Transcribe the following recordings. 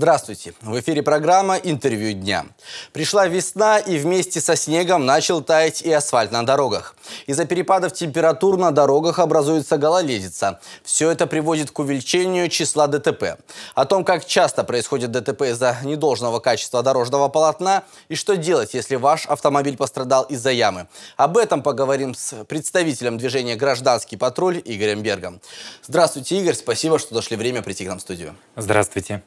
Здравствуйте! В эфире программа «Интервью дня». Пришла весна, и вместе со снегом начал таять и асфальт на дорогах. Из-за перепадов температур на дорогах образуется гололедица. Все это приводит к увеличению числа ДТП. О том, как часто происходит ДТП из-за недолжного качества дорожного полотна и что делать, если ваш автомобиль пострадал из-за ямы. Об этом поговорим с представителем движения «Гражданский патруль» Игорем Бергом. Здравствуйте, Игорь. Спасибо, что нашли время прийти к нам в студию. Здравствуйте.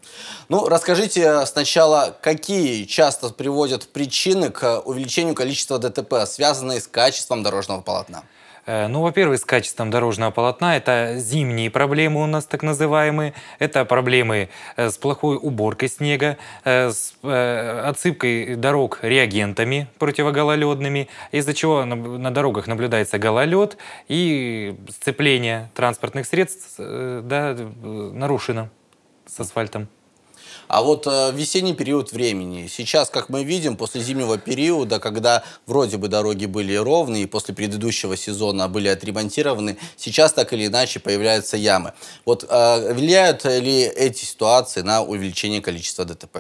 Ну, ну, расскажите сначала, какие часто приводят причины к э, увеличению количества ДТП, связанные с качеством дорожного полотна? Э, ну, во-первых, с качеством дорожного полотна это зимние проблемы у нас так называемые. Это проблемы э, с плохой уборкой снега, с отсыпкой дорог реагентами противогололедными, из-за чего на дорогах наблюдается гололед и сцепление транспортных средств да, нарушено с асфальтом. А вот э, весенний период времени. Сейчас, как мы видим, после зимнего периода, когда вроде бы дороги были ровные, и после предыдущего сезона были отремонтированы, сейчас так или иначе появляются ямы. Вот э, влияют ли эти ситуации на увеличение количества ДТП?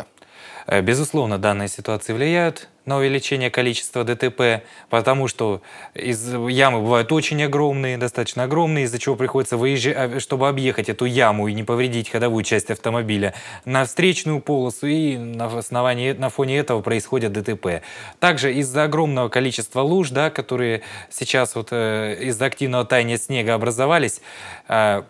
Э, безусловно, данные ситуации влияют на увеличение количества ДТП, потому что из ямы бывают очень огромные, достаточно огромные, из-за чего приходится выезжать, а, чтобы объехать эту яму и не повредить ходовую часть автомобиля, на встречную полосу, и на, основании, на фоне этого происходят ДТП. Также из-за огромного количества луж, да, которые сейчас вот э, из-за активного таяния снега образовались, э,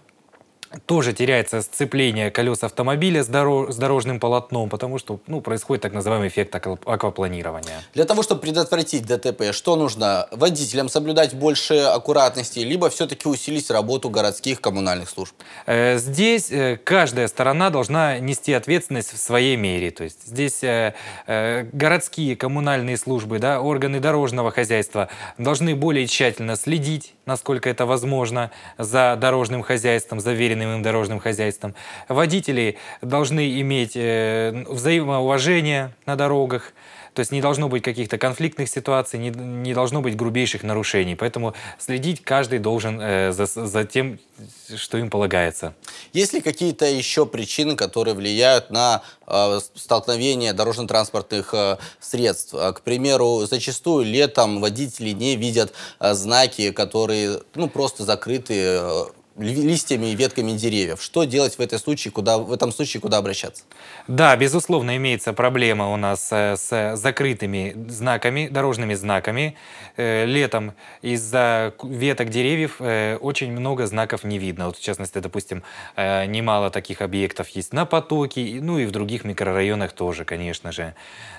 тоже теряется сцепление колес автомобиля с, дорож с дорожным полотном, потому что ну, происходит так называемый эффект аквапланирования. Для того, чтобы предотвратить ДТП, что нужно? Водителям соблюдать больше аккуратности, либо все-таки усилить работу городских коммунальных служб? Э, здесь э, каждая сторона должна нести ответственность в своей мере. То есть здесь э, городские коммунальные службы, да, органы дорожного хозяйства должны более тщательно следить насколько это возможно, за дорожным хозяйством, за веренным им дорожным хозяйством. Водители должны иметь э, взаимоуважение на дорогах, то есть не должно быть каких-то конфликтных ситуаций, не, не должно быть грубейших нарушений. Поэтому следить каждый должен э, за, за тем, что им полагается. Есть ли какие-то еще причины, которые влияют на э, столкновение дорожно-транспортных э, средств? Э, к примеру, зачастую летом водители не видят э, знаки, которые ну, просто закрыты э, листьями и ветками деревьев. Что делать в, этой случае, куда, в этом случае, куда обращаться? Да, безусловно, имеется проблема у нас э, с закрытыми знаками, дорожными знаками. Э, летом из-за веток деревьев э, очень много знаков не видно. Вот, в частности, допустим, немало таких объектов есть на потоке, ну и в других микрорайонах тоже, конечно же.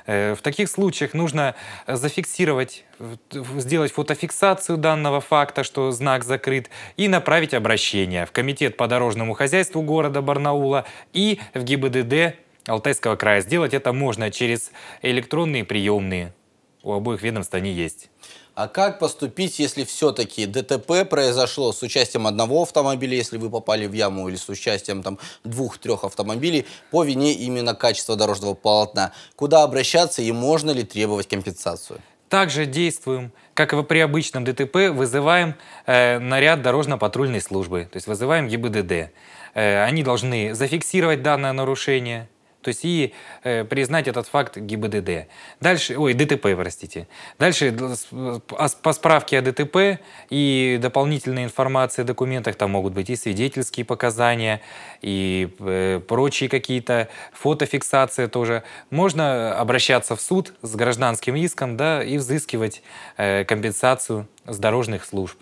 В таких случаях нужно зафиксировать Э, сделать фотофиксацию данного факта, что знак закрыт, и направить обращение в Комитет по дорожному хозяйству города Барнаула и в ГИБДД Алтайского края. Сделать это можно через электронные приемные. У обоих ведомств они есть. А как поступить, если все-таки ДТП произошло с участием одного автомобиля, если вы попали в яму, или с участием там двух-трех автомобилей по вине именно качества дорожного полотна? Куда обращаться и можно ли требовать компенсацию? Также действуем, как и при обычном ДТП, вызываем э, наряд дорожно-патрульной службы, то есть вызываем ГИБДД. Э, они должны зафиксировать данное нарушение, то есть и э, признать этот факт ГИБДД. Дальше, ой, ДТП, простите. Дальше а по справке о ДТП и дополнительной информации о документах, там могут быть и свидетельские показания, и э, прочие какие-то фотофиксации тоже. Можно обращаться в суд с гражданским иском, да, и взыскивать э, компенсацию с дорожных служб.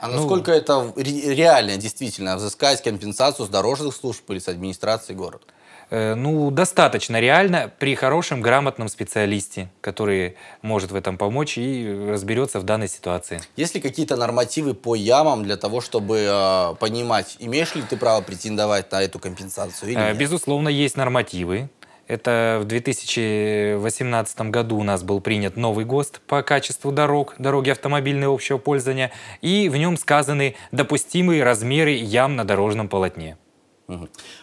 А ну, насколько это реально, действительно, взыскать компенсацию с дорожных служб или с администрации города? Э, ну, достаточно реально при хорошем, грамотном специалисте, который может в этом помочь и разберется в данной ситуации. Есть ли какие-то нормативы по ямам для того, чтобы э, понимать, имеешь ли ты право претендовать на эту компенсацию или э, нет? Безусловно, есть нормативы. Это в 2018 году у нас был принят новый ГОСТ по качеству дорог, дороги автомобильного общего пользования, и в нем сказаны допустимые размеры ям на дорожном полотне.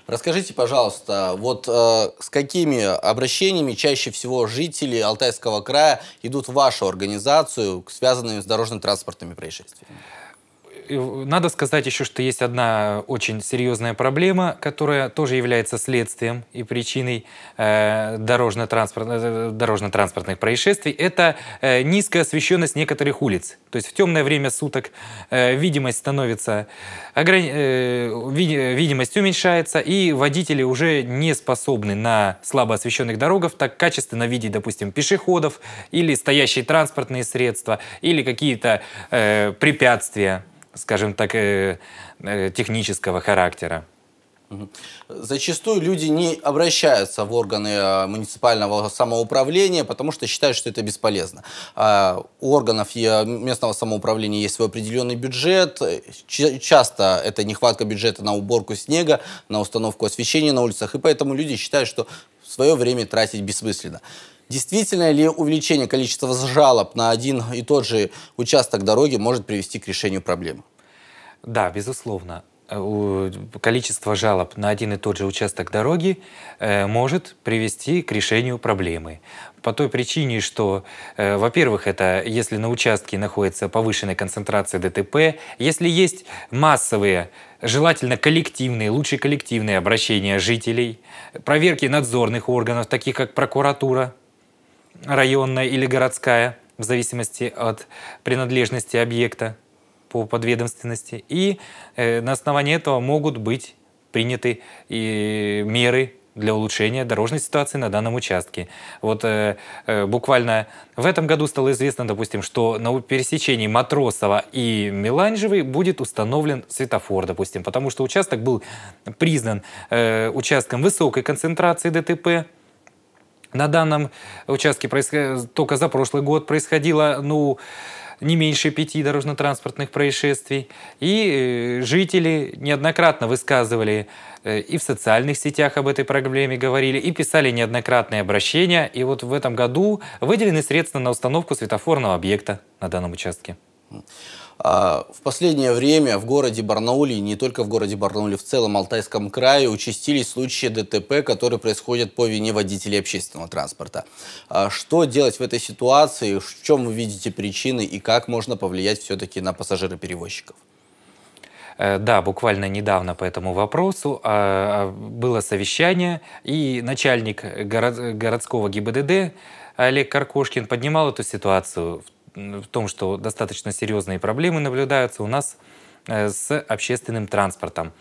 Расскажите, пожалуйста, вот э, с какими обращениями чаще всего жители Алтайского края идут в вашу организацию, связанными с дорожно-транспортными происшествиями? надо сказать еще, что есть одна очень серьезная проблема, которая тоже является следствием и причиной э, э, дорожно-транспортных происшествий. Это э, низкая освещенность некоторых улиц. То есть в темное время суток видимость становится, ограни... видимость уменьшается, и водители уже не способны на слабо освещенных дорогах так качественно видеть, допустим, пешеходов или стоящие транспортные средства, или какие-то э, препятствия скажем так, э, э, технического характера. Зачастую люди не обращаются в органы а, муниципального самоуправления, потому что считают, что это бесполезно. А, у органов местного самоуправления есть свой определенный бюджет. Часто это нехватка бюджета на уборку снега, на установку освещения на улицах, и поэтому люди считают, что свое время тратить бессмысленно. Действительно ли увеличение количества жалоб на один и тот же участок дороги может привести к решению проблемы? Да, безусловно. Э, количество жалоб на один и тот же участок дороги э, может привести к решению проблемы. По той причине, что, э, во-первых, это если на участке находится повышенная концентрация ДТП, если есть массовые желательно коллективные, лучше коллективные обращения жителей, проверки надзорных органов, таких как прокуратура, районная или городская, в зависимости от принадлежности объекта по подведомственности. И э, на основании этого могут быть приняты и э, меры для улучшения дорожной ситуации на данном участке. Вот э, э, буквально в этом году стало известно, допустим, что на пересечении Матросова и Меланжевой будет установлен светофор, допустим, потому что участок был признан э, участком высокой концентрации ДТП, на данном участке только за прошлый год происходило, ну, не меньше пяти дорожно-транспортных происшествий. И э, жители неоднократно высказывали э, и в социальных сетях об этой проблеме говорили, и писали неоднократные обращения. И вот в этом году выделены средства на установку светофорного объекта на данном участке. А, в последнее время в городе Барнауле, и не только в городе Барнауле, в целом Алтайском крае участились случаи ДТП, которые происходят по вине водителей общественного транспорта. А, что делать в этой ситуации, в чем вы видите причины и как можно повлиять все-таки на пассажироперевозчиков? Э, да, буквально недавно по этому вопросу а, было совещание, и начальник городского ГИБДД Олег Каркошкин поднимал эту ситуацию в в том, что достаточно серьезные проблемы наблюдаются у нас э, с общественным транспортом.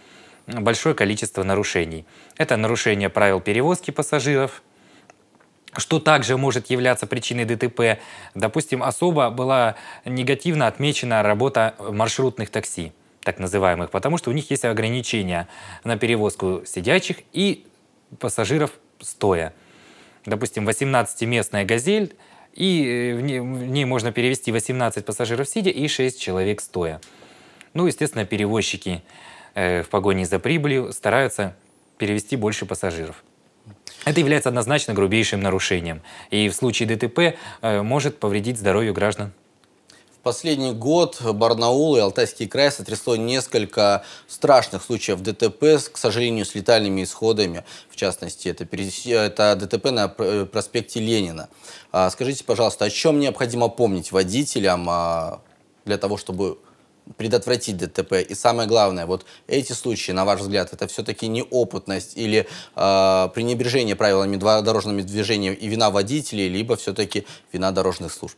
Большое количество нарушений. Это нарушение правил перевозки пассажиров, что также может являться причиной ДТП. Допустим, особо была негативно отмечена работа маршрутных такси, так называемых, потому что у них есть ограничения на перевозку сидячих и пассажиров стоя. Допустим, 18-местная «Газель» и э, в ней, в ней можно перевести 18 пассажиров сидя и 6 человек стоя. Ну, естественно, перевозчики э, в погоне за прибылью стараются перевести больше пассажиров. Это является однозначно грубейшим нарушением и в случае ДТП э, может повредить здоровью граждан. Последний год Барнаул и Алтайский край сотрясло несколько страшных случаев ДТП, к сожалению, с летальными исходами. В частности, это, это ДТП на проспекте Ленина. А скажите, пожалуйста, о чем необходимо помнить водителям а, для того, чтобы предотвратить ДТП? И самое главное, вот эти случаи, на ваш взгляд, это все-таки неопытность или а, пренебрежение правилами дорожного движения и вина водителей, либо все-таки вина дорожных служб?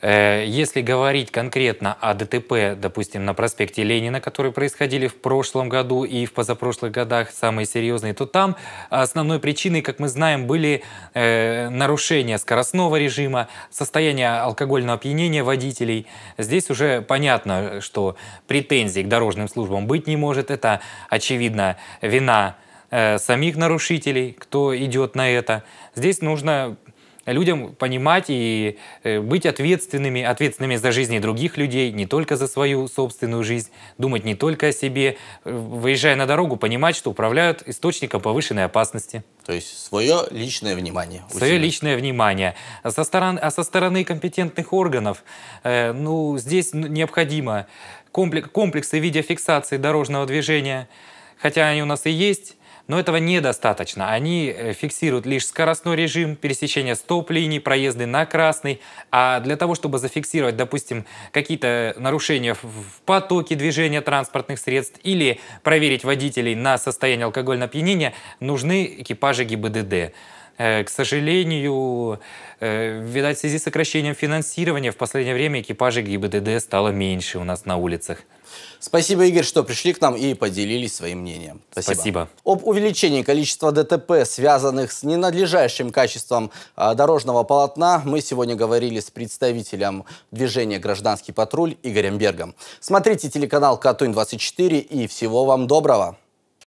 Э, если говорить конкретно о ДТП, допустим, на проспекте Ленина, которые происходили в прошлом году и в позапрошлых годах, самые серьезные, то там основной причиной, как мы знаем, были э, нарушения скоростного режима, состояние алкогольного опьянения водителей. Здесь уже понятно, что претензий к дорожным службам быть не может. Это, очевидно, вина э, самих нарушителей, кто идет на это. Здесь нужно людям понимать и э, быть ответственными, ответственными за жизни других людей, не только за свою собственную жизнь, думать не только о себе, э, выезжая на дорогу, понимать, что управляют источником повышенной опасности. То есть свое личное внимание. Свое личное внимание. А со, сторон, а со стороны компетентных органов, э, ну, здесь необходимо комплекс, комплексы видеофиксации дорожного движения, хотя они у нас и есть, но этого недостаточно. Они э, фиксируют лишь скоростной режим, пересечение стоп-линий, проезды на красный. А для того, чтобы зафиксировать, допустим, какие-то нарушения в потоке движения транспортных средств или проверить водителей на состояние алкогольного опьянения, нужны экипажи ГИБДД. Э, к сожалению, э, видать, в связи с сокращением финансирования в последнее время экипажей ГИБДД стало меньше у нас на улицах. Спасибо, Игорь, что пришли к нам и поделились своим мнением. Спасибо. Спасибо. Об увеличении количества ДТП, связанных с ненадлежащим качеством э, дорожного полотна, мы сегодня говорили с представителем движения «Гражданский патруль» Игорем Бергом. Смотрите телеканал «Катунь-24» и всего вам доброго!